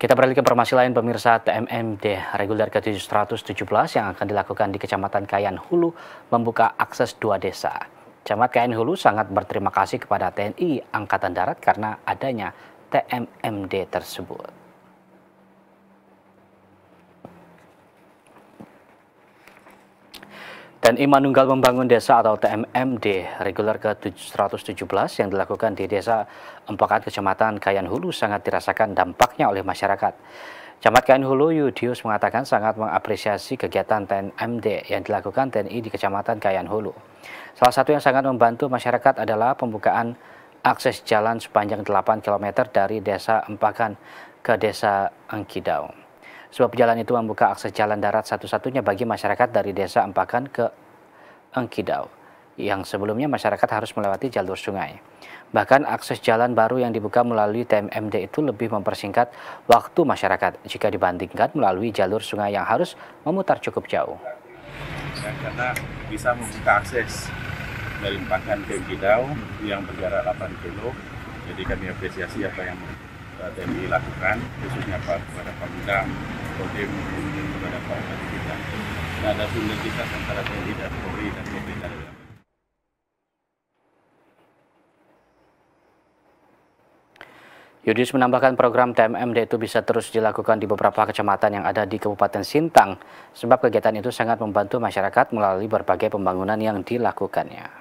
Kita beralih ke informasi lain pemirsa TMMD reguler ke-717 yang akan dilakukan di Kecamatan Kayan Hulu membuka akses dua desa. Camat Kayan Hulu sangat berterima kasih kepada TNI Angkatan Darat karena adanya TMMD tersebut. TNI Manunggal Membangun Desa atau TMMD reguler ke-117 yang dilakukan di Desa Empakan Kecamatan Kayan Hulu sangat dirasakan dampaknya oleh masyarakat. Camat Kayan Hulu Yudius mengatakan sangat mengapresiasi kegiatan TNMD yang dilakukan TNI di Kecamatan Kayan Hulu. Salah satu yang sangat membantu masyarakat adalah pembukaan akses jalan sepanjang 8 km dari Desa Empakan ke Desa Angkidau sebab jalan itu membuka akses jalan darat satu-satunya bagi masyarakat dari desa Empakan ke Engkidau yang sebelumnya masyarakat harus melewati jalur sungai. Bahkan akses jalan baru yang dibuka melalui TMMD itu lebih mempersingkat waktu masyarakat jika dibandingkan melalui jalur sungai yang harus memutar cukup jauh. Dan karena bisa membuka akses dari Pakan Gidau yang berjarak 8 kilo, jadi kami apresiasi apa yang TNI lakukan khususnya kepada Pangdam, Kodim, kepada Pak kita. Nah, ada kita antara TNI dan Polri dan pemerintah Yudis menambahkan program TMMD itu bisa terus dilakukan di beberapa kecamatan yang ada di Kabupaten Sintang, sebab kegiatan itu sangat membantu masyarakat melalui berbagai pembangunan yang dilakukannya.